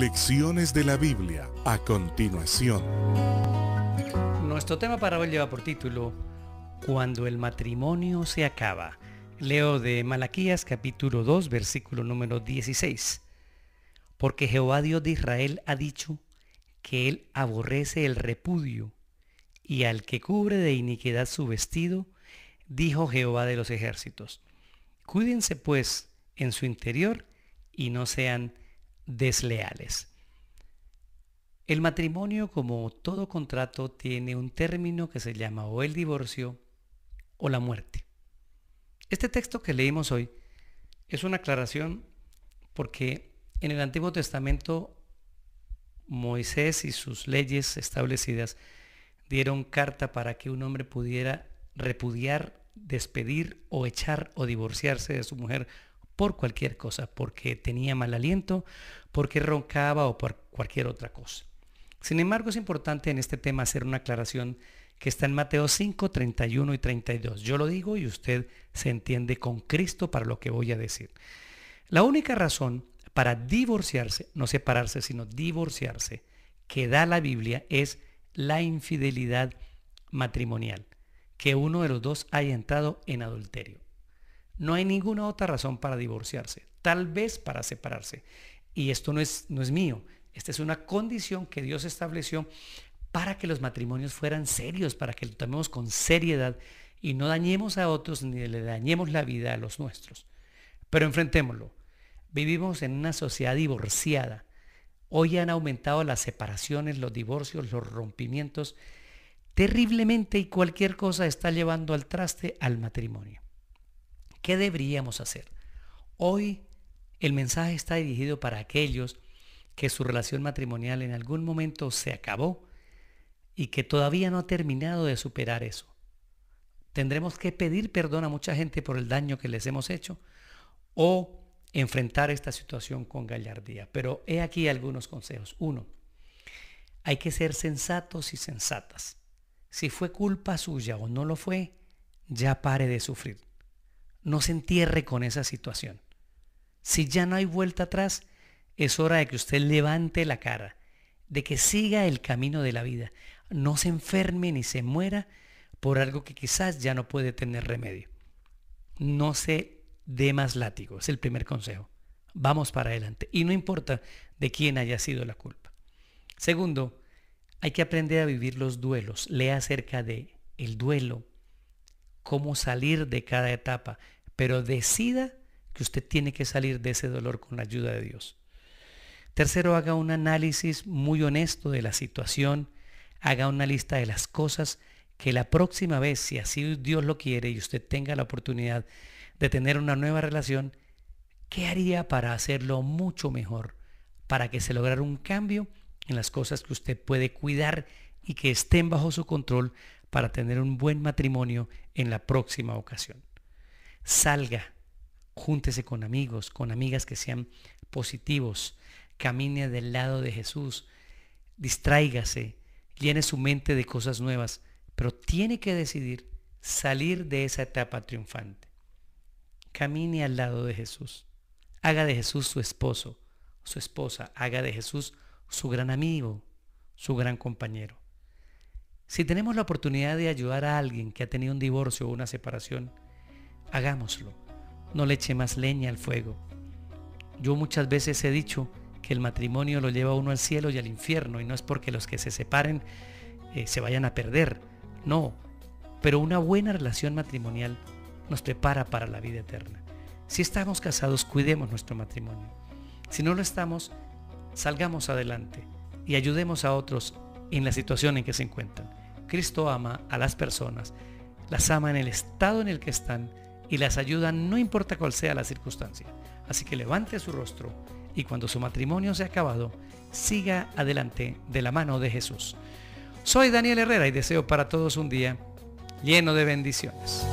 Lecciones de la Biblia a continuación. Nuestro tema para hoy lleva por título Cuando el matrimonio se acaba. Leo de Malaquías capítulo 2 versículo número 16. Porque Jehová Dios de Israel ha dicho que él aborrece el repudio y al que cubre de iniquidad su vestido, dijo Jehová de los ejércitos. Cuídense pues en su interior y no sean desleales. El matrimonio, como todo contrato, tiene un término que se llama o el divorcio o la muerte. Este texto que leímos hoy es una aclaración porque en el Antiguo Testamento Moisés y sus leyes establecidas dieron carta para que un hombre pudiera repudiar, despedir o echar o divorciarse de su mujer por cualquier cosa, porque tenía mal aliento, porque roncaba o por cualquier otra cosa. Sin embargo, es importante en este tema hacer una aclaración que está en Mateo 5, 31 y 32. Yo lo digo y usted se entiende con Cristo para lo que voy a decir. La única razón para divorciarse, no separarse, sino divorciarse, que da la Biblia es la infidelidad matrimonial, que uno de los dos haya entrado en adulterio. No hay ninguna otra razón para divorciarse, tal vez para separarse. Y esto no es, no es mío, esta es una condición que Dios estableció para que los matrimonios fueran serios, para que lo tomemos con seriedad y no dañemos a otros ni le dañemos la vida a los nuestros. Pero enfrentémoslo. Vivimos en una sociedad divorciada. Hoy han aumentado las separaciones, los divorcios, los rompimientos terriblemente y cualquier cosa está llevando al traste al matrimonio. ¿Qué deberíamos hacer? Hoy el mensaje está dirigido para aquellos que su relación matrimonial en algún momento se acabó y que todavía no ha terminado de superar eso. Tendremos que pedir perdón a mucha gente por el daño que les hemos hecho o enfrentar esta situación con gallardía. Pero he aquí algunos consejos. Uno, hay que ser sensatos y sensatas. Si fue culpa suya o no lo fue, ya pare de sufrir no se entierre con esa situación. Si ya no hay vuelta atrás, es hora de que usted levante la cara, de que siga el camino de la vida, no se enferme ni se muera por algo que quizás ya no puede tener remedio. No se dé más látigo, es el primer consejo. Vamos para adelante y no importa de quién haya sido la culpa. Segundo, hay que aprender a vivir los duelos. Lea acerca de el duelo, cómo salir de cada etapa, pero decida que usted tiene que salir de ese dolor con la ayuda de Dios. Tercero, haga un análisis muy honesto de la situación, haga una lista de las cosas que la próxima vez, si así Dios lo quiere y usted tenga la oportunidad de tener una nueva relación, ¿qué haría para hacerlo mucho mejor? Para que se lograra un cambio en las cosas que usted puede cuidar y que estén bajo su control para tener un buen matrimonio en la próxima ocasión salga, júntese con amigos, con amigas que sean positivos, camine del lado de Jesús, distráigase, llene su mente de cosas nuevas, pero tiene que decidir salir de esa etapa triunfante. Camine al lado de Jesús. Haga de Jesús su esposo, su esposa. Haga de Jesús su gran amigo, su gran compañero. Si tenemos la oportunidad de ayudar a alguien que ha tenido un divorcio o una separación, hagámoslo. No le eche más leña al fuego. Yo muchas veces he dicho que el matrimonio lo lleva uno al cielo y al infierno, y no es porque los que se separen eh, se vayan a perder, no, pero una buena relación matrimonial nos prepara para la vida eterna. Si estamos casados, cuidemos nuestro matrimonio. Si no lo estamos, salgamos adelante y ayudemos a otros en la situación en que se encuentran. Cristo ama a las personas, las ama en el estado en el que están, y las ayuda no importa cuál sea la circunstancia. Así que levante su rostro y cuando su matrimonio sea acabado, siga adelante de la mano de Jesús. Soy Daniel Herrera y deseo para todos un día lleno de bendiciones.